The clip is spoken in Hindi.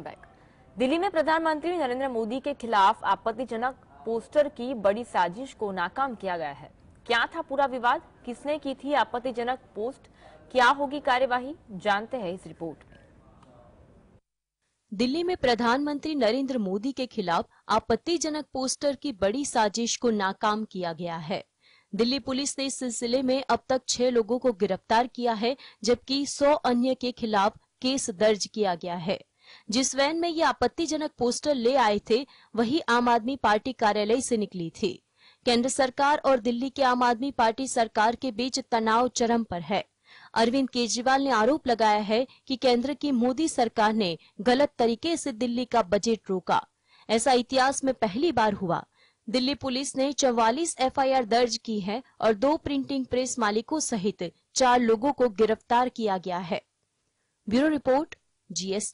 दिल्ली में प्रधानमंत्री नरेंद्र मोदी के खिलाफ आपत्तिजनक पोस्टर की बड़ी साजिश को नाकाम किया गया है क्या था पूरा विवाद किसने की थी आपत्तिजनक पोस्ट क्या होगी कार्यवाही जानते हैं इस रिपोर्ट में दिल्ली में प्रधानमंत्री नरेंद्र मोदी के खिलाफ आपत्तिजनक पोस्टर की बड़ी साजिश को नाकाम किया गया है दिल्ली पुलिस ने इस सिलसिले में अब तक छह लोगों को गिरफ्तार किया है जबकि सौ अन्य के खिलाफ केस दर्ज किया गया है जिस वैन में ये आपत्तिजनक पोस्टर ले आए थे वही आम आदमी पार्टी कार्यालय से निकली थी केंद्र सरकार और दिल्ली के आम आदमी पार्टी सरकार के बीच तनाव चरम पर है अरविंद केजरीवाल ने आरोप लगाया है कि केंद्र की मोदी सरकार ने गलत तरीके से दिल्ली का बजट रोका ऐसा इतिहास में पहली बार हुआ दिल्ली पुलिस ने 44 एफआईआर दर्ज की है और दो प्रिंटिंग प्रेस मालिकों सहित चार लोगों को गिरफ्तार किया गया है ब्यूरो रिपोर्ट जीएसटी